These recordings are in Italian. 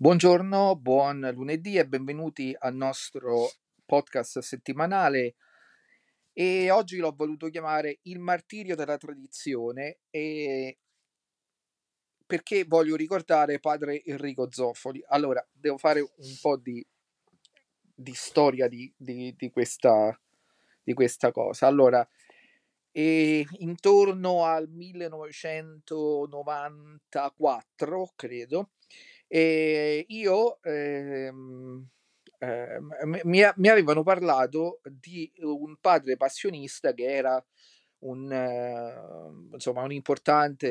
Buongiorno, buon lunedì e benvenuti al nostro podcast settimanale e oggi l'ho voluto chiamare Il martirio della tradizione e perché voglio ricordare padre Enrico Zoffoli. Allora, devo fare un po' di, di storia di, di, di, questa, di questa cosa. Allora, e intorno al 1994, credo, e io ehm, ehm, mi, mi, avevano parlato di eh, un padre passionista che era un, eh, insomma, un importante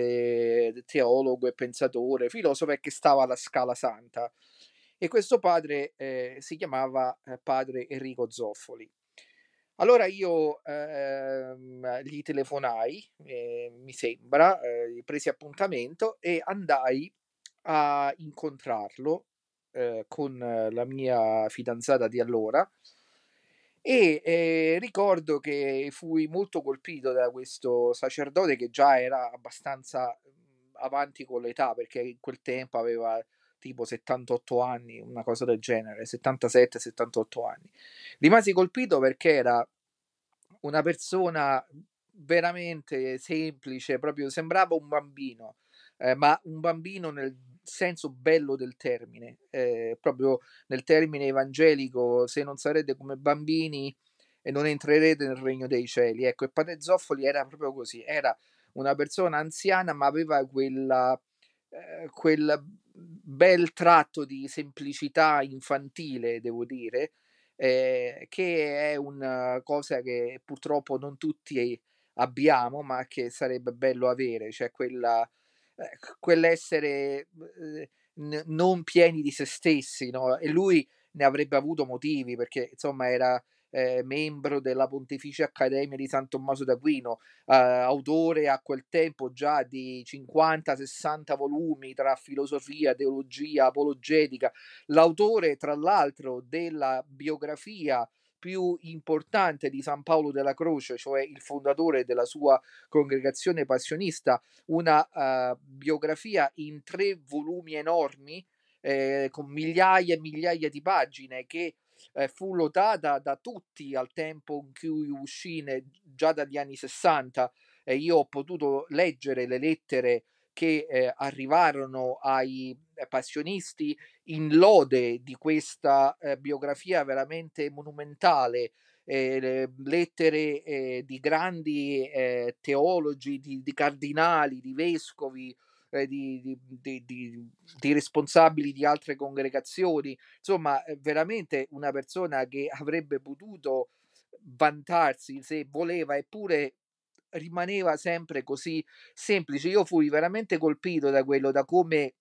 eh, teologo e pensatore, filosofo che stava alla Scala Santa. E questo padre eh, si chiamava eh, padre Enrico Zoffoli. Allora io ehm, gli telefonai, eh, mi sembra, eh, presi appuntamento e andai a incontrarlo eh, con eh, la mia fidanzata di allora e eh, ricordo che fui molto colpito da questo sacerdote che già era abbastanza mm, avanti con l'età perché in quel tempo aveva tipo 78 anni, una cosa del genere, 77-78 anni. Rimasi colpito perché era una persona veramente semplice, proprio sembrava un bambino eh, ma un bambino nel senso bello del termine, eh, proprio nel termine evangelico, se non sarete come bambini e non entrerete nel regno dei cieli. Ecco, e Padre Zoffoli era proprio così, era una persona anziana ma aveva quella, eh, quel bel tratto di semplicità infantile, devo dire, eh, che è una eh, cosa che purtroppo non tutti abbiamo ma che sarebbe bello avere, cioè quella eh, quell'essere eh, non pieni di se stessi, no? E lui ne avrebbe avuto motivi perché insomma era eh, membro della Pontificia Accademia di San Tommaso d'Aquino, eh, autore a quel tempo già di 50-60 volumi tra filosofia, teologia, apologetica, l'autore tra l'altro della biografia più importante di San Paolo della Croce, cioè il fondatore della sua congregazione passionista, una uh, biografia in tre volumi enormi eh, con migliaia e migliaia di pagine che eh, fu lodata da tutti al tempo in cui uscì già dagli anni 60 e io ho potuto leggere le lettere che eh, arrivarono ai eh, passionisti in lode di questa eh, biografia veramente monumentale, eh, lettere eh, di grandi eh, teologi, di, di, cardinali, di vescovi, eh, di, di, di, responsabili di altre congregazioni, insomma eh, veramente una persona che avrebbe potuto vantarsi se voleva, eppure rimaneva sempre così semplice. Io fui veramente colpito da quello, da come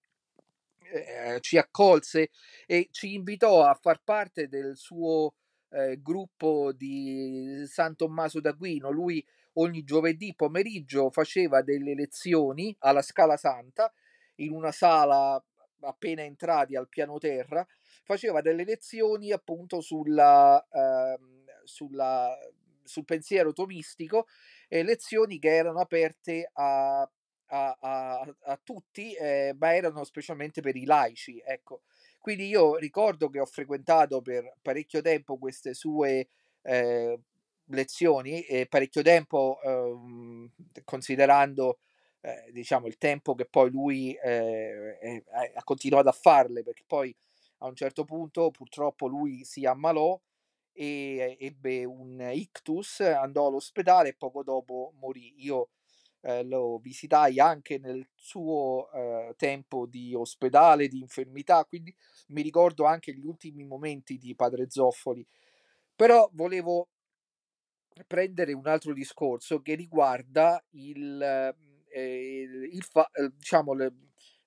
eh, eh, ci accolse e ci invitò a far parte del suo eh, gruppo di San Tommaso d'Aquino. Lui ogni giovedì pomeriggio faceva delle lezioni alla Scala Santa in una sala appena entrati al piano terra, faceva delle lezioni appunto sulla, eh, sulla, sul pensiero tomistico, eh, lezioni che erano aperte a a, a, a tutti, eh, ma erano specialmente per i laici. Ecco. Quindi io ricordo che ho frequentato per parecchio tempo queste sue eh, lezioni e parecchio tempo ehm, considerando eh, diciamo il tempo che poi lui eh, eh, ha continuato a farle perché poi a un certo punto purtroppo lui si ammalò e eh, ebbe un ictus, andò all'ospedale e poco dopo morì. Io eh, lo visitai anche nel suo eh, tempo di ospedale, di infermità, quindi mi ricordo anche gli ultimi momenti di padre Zoffoli. Però volevo prendere un altro discorso che riguarda il, mm, eh, il fa- eh, diciamo,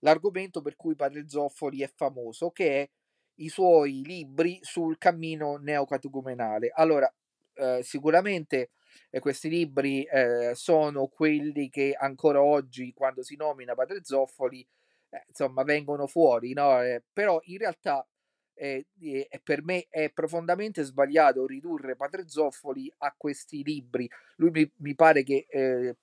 l'argomento per cui padre Zoffoli è famoso, che è i suoi libri sul cammino neocatecumenale. Allora, eh, sicuramente e questi libri eh, sono quelli che ancora oggi, quando si nomina Padre Zoffoli, eh, insomma, vengono fuori, no? Eh, però in realtà eh, eh per me è profondamente sbagliato ridurre Padre Zoffoli a questi libri. Lui mi, mi pare che eh,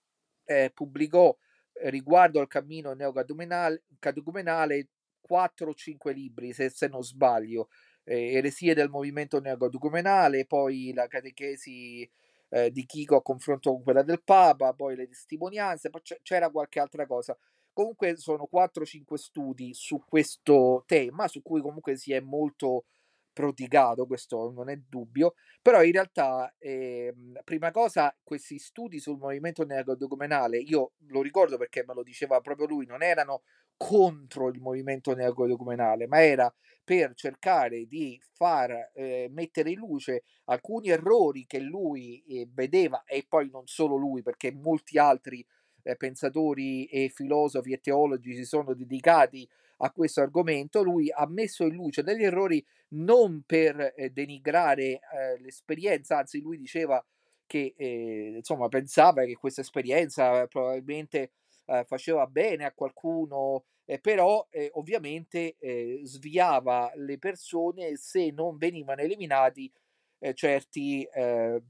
eh, pubblicò riguardo al cammino neocatecumenale 4 o 5 libri, se, se non sbaglio, eh, eresie del movimento neocatecumenale, poi la catechesi eh, di Chico a confronto con quella del Papa, poi le testimonianze, poi c'era qualche altra cosa. Comunque sono 4-5 studi su questo tema, su cui comunque si è molto prodigato, questo non è dubbio, però in realtà, eh, prima cosa, questi studi sul movimento neodocumenale, io lo ricordo perché me lo diceva proprio lui, non erano contro il movimento neodocumenale, ma era per cercare di far eh, mettere in luce alcuni errori che lui eh, vedeva e poi non solo lui, perché molti altri eh, pensatori e filosofi e teologi si sono dedicati a questo argomento, lui ha messo in luce degli errori non per eh, denigrare eh, l'esperienza, anzi lui diceva che eh, insomma pensava che questa esperienza probabilmente eh, faceva bene a qualcuno, eh, però eh, ovviamente eh, sviava le persone se non venivano eliminati eh, certi, eh,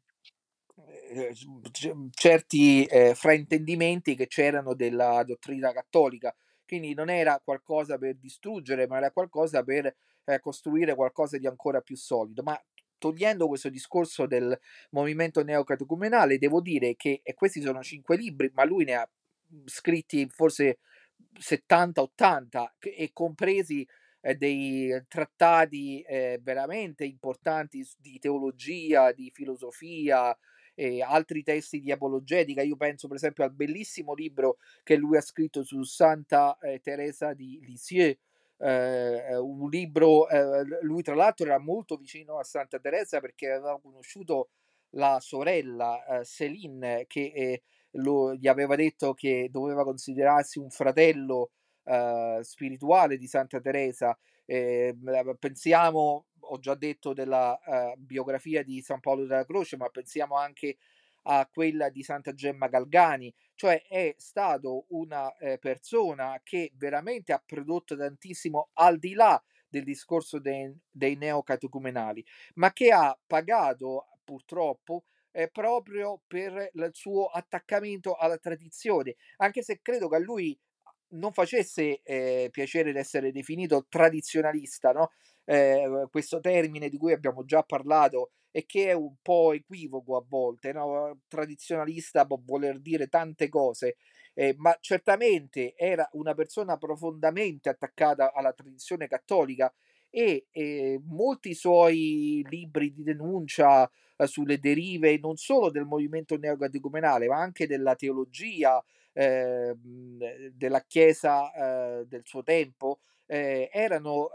certi fraintendimenti che c'erano della dottrina cattolica. Quindi non era qualcosa per distruggere, ma era qualcosa per costruire qualcosa di ancora più solido. Ma togliendo questo discorso del movimento neocatecumenale, devo dire che e questi sono cinque libri, ma lui ne ha scritti forse 70-80 e compresi eh, dei trattati eh, veramente importanti di teologia, di filosofia, altri testi di apologetica. Io penso per esempio al bellissimo libro che lui ha scritto su Santa eh, Teresa di Lisieux, eh, un libro, eh, lui tra l'altro era molto vicino a Santa Teresa perché aveva conosciuto la sorella eh, Céline che lo, gli aveva detto che doveva considerarsi un fratello eh, spirituale di Santa Teresa. Eh, pensiamo, ho già detto della eh, biografia di San Paolo della Croce, ma pensiamo anche a quella di Santa Gemma Galgani, cioè è stato una eh, persona che veramente ha prodotto tantissimo al di là del discorso dei, dei neocatecumenali, ma che ha pagato purtroppo eh, proprio per il suo attaccamento alla tradizione, anche se credo che a lui non facesse eh, piacere di essere definito tradizionalista, no? eh, questo termine di cui abbiamo già parlato e che è un po' equivoco a volte, no? Eh, tradizionalista può voler dire tante cose, eh, ma certamente era una persona profondamente attaccata alla tradizione cattolica e eh, molti suoi libri di denuncia eh, sulle derive non solo del movimento neocatecumenale ma anche della teologia ehm, eh, della Chiesa eh, del suo tempo eh, erano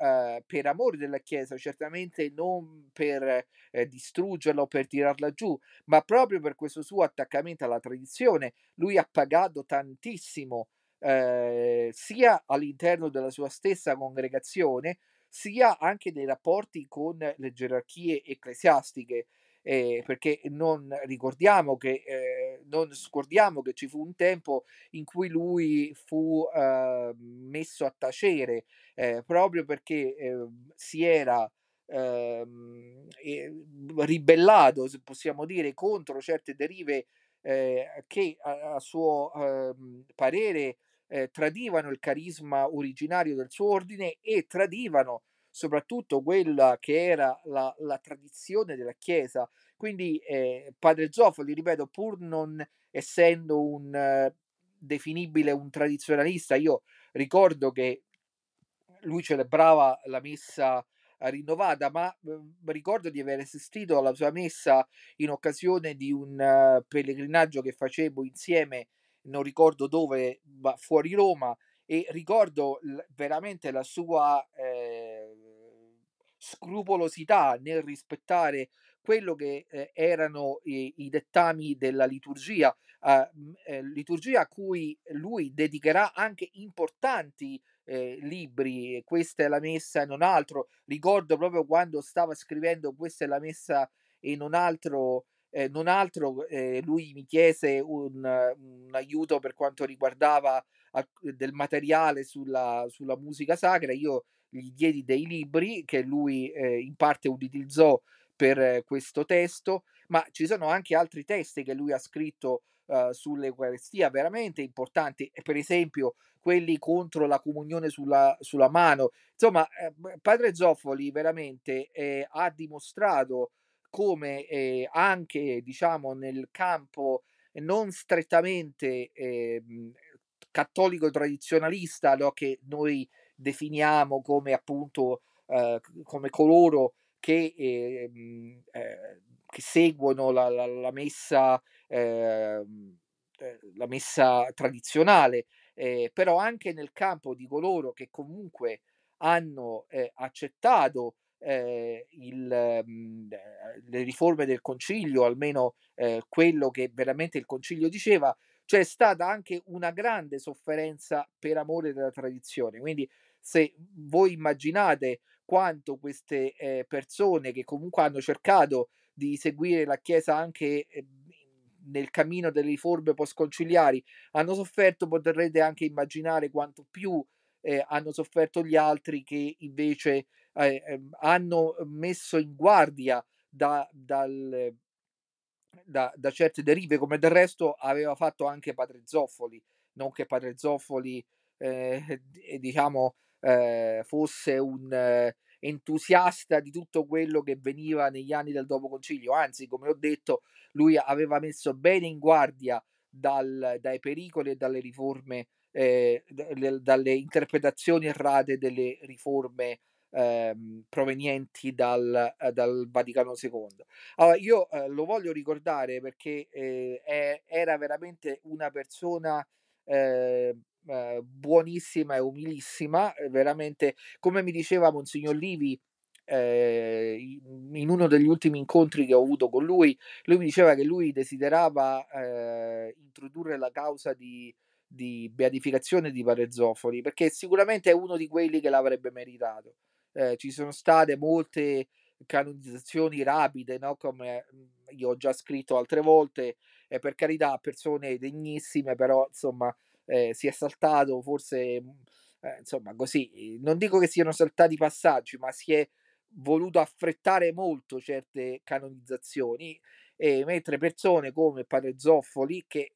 per amore della Chiesa, certamente non per distruggerla o per tirarla giù, ma proprio per questo suo attaccamento alla tradizione. Lui ha pagato tantissimo eh, sia all'interno della sua stessa congregazione sia anche nei rapporti con le gerarchie ecclesiastiche. Eh, perché non ricordiamo che eh, non scordiamo che ci fu un tempo in cui lui fu eh, messo a tacere eh, proprio perché ehm, si era ehm, ribellato, se possiamo dire, contro certe derive eh, che a, a suo ehm, parere eh, tradivano il carisma originario del suo ordine e tradivano soprattutto quella che era la, la tradizione della Chiesa. Quindi eh, padre Zofoli, ripeto, pur non essendo un eh, definibile un tradizionalista, io ricordo che lui celebrava la messa eh, rinnovata, ma mm, ricordo di aver assistito alla sua messa in occasione di un eh, pellegrinaggio che facevo insieme non ricordo dove, ma fuori Roma, e ricordo veramente la sua eh, scrupolosità nel rispettare quello che eh, erano i, i, dettami della liturgia, eh, liturgia a cui lui dedicherà anche importanti eh, libri, questa è la messa e non altro. Ricordo proprio quando stava scrivendo questa è la messa e non altro eh, non altro eh, lui mi chiese un, un, aiuto per quanto riguardava a, del materiale sulla, sulla, musica sacra, io gli diedi dei libri che lui eh, in parte utilizzò per eh, questo testo, ma ci sono anche altri testi che lui ha scritto uh, sull'Eucaristia veramente importanti, per esempio quelli contro la comunione sulla, sulla mano. Insomma, eh, Padre Zoffoli veramente eh, ha dimostrato come eh, anche diciamo, nel campo non strettamente eh, cattolico tradizionalista, no, che noi definiamo come appunto eh, come coloro che, ehm, eh, che seguono la, la, la messa, ehm, eh, la messa tradizionale, eh, però anche nel campo di coloro che comunque hanno accettato il, le riforme del Concilio, almeno eh, quello che veramente il Concilio diceva, c'è stata anche una grande sofferenza per amore della tradizione. Quindi se voi immaginate quanto queste eh, persone che comunque hanno cercato di seguire la Chiesa anche eh, nel cammino delle riforme postconciliari hanno sofferto, potrete anche immaginare quanto più eh, hanno sofferto gli altri che invece eh, ehm, hanno messo in guardia da, dal, da, da, certe derive, come del resto aveva fatto anche Padre Zoffoli, non che Padre Zoffoli eh, diciamo, eh, fosse un eh, entusiasta di tutto quello che veniva negli anni del dopo concilio, anzi come ho detto lui aveva messo bene in guardia dal, dai pericoli e dalle riforme, eh, dalle interpretazioni errate delle riforme Ehm, provenienti dal, eh, dal, Vaticano II. Allora, io eh, lo voglio ricordare perché eh, è, era veramente una persona eh, eh buonissima e umilissima, eh, veramente, come mi diceva Monsignor Livi, in uno degli ultimi incontri che ho avuto con lui, lui mi diceva che lui desiderava eh, introdurre la causa di, di beatificazione di Pare Zofoli, perché sicuramente è uno di quelli che l'avrebbe meritato eh, ci sono state molte canonizzazioni rapide, no? come mm, io ho già scritto altre volte, eh, per carità persone degnissime, però insomma eh, si è saltato forse, mm, eh, insomma così, non dico che siano saltati i passaggi, ma si è voluto affrettare molto certe canonizzazioni, mentre persone come Padre Zoffoli, che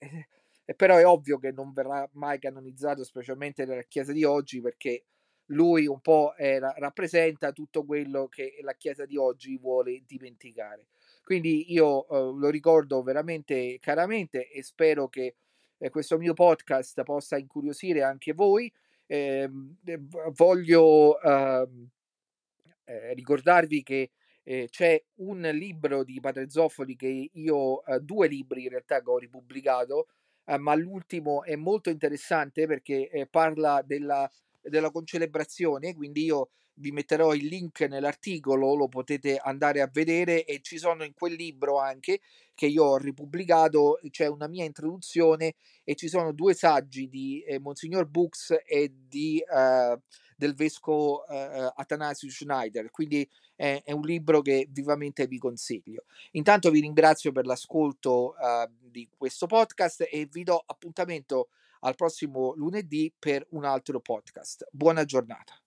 eh, però è ovvio che non verrà mai canonizzato, specialmente nella Chiesa di oggi, perché lui un po' era, eh, rappresenta tutto quello che la Chiesa di oggi vuole dimenticare. Quindi io eh, lo ricordo veramente caramente e spero che eh, questo mio podcast possa incuriosire anche voi. Ehm, uhm, eh, voglio ricordarvi che eh, c'è un libro di Padre Zoffoli che io, eh, due libri in realtà che ho ripubblicato, ma l'ultimo è molto interessante perché parla della della concelebrazione, quindi io vi metterò il link nell'articolo, lo potete andare a vedere e ci sono in quel libro anche che io ho ripubblicato, c'è una mia introduzione e ci sono due saggi di eh, Monsignor Books e di, eh, del vescovo eh, Atanasio Schneider, quindi è, è, un libro che vivamente vi consiglio. Intanto vi ringrazio per l'ascolto eh, di questo podcast e vi do appuntamento al prossimo lunedì per un altro podcast. Buona giornata.